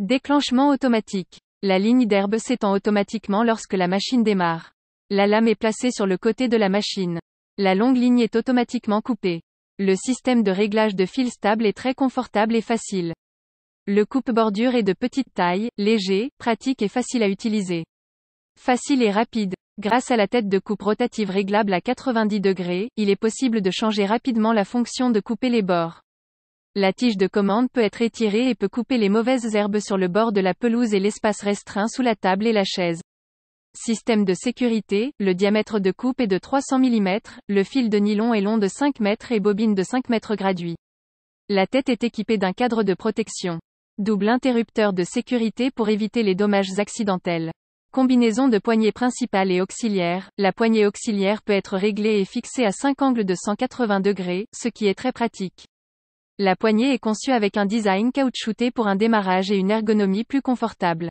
Déclenchement automatique. La ligne d'herbe s'étend automatiquement lorsque la machine démarre. La lame est placée sur le côté de la machine. La longue ligne est automatiquement coupée. Le système de réglage de fil stable est très confortable et facile. Le coupe-bordure est de petite taille, léger, pratique et facile à utiliser. Facile et rapide. Grâce à la tête de coupe rotative réglable à 90 degrés, il est possible de changer rapidement la fonction de couper les bords. La tige de commande peut être étirée et peut couper les mauvaises herbes sur le bord de la pelouse et l'espace restreint sous la table et la chaise. Système de sécurité, le diamètre de coupe est de 300 mm, le fil de nylon est long de 5 mètres et bobine de 5 mètres graduit. La tête est équipée d'un cadre de protection. Double interrupteur de sécurité pour éviter les dommages accidentels. Combinaison de poignée principale et auxiliaire. La poignée auxiliaire peut être réglée et fixée à 5 angles de 180 degrés, ce qui est très pratique. La poignée est conçue avec un design caoutchouté pour un démarrage et une ergonomie plus confortable.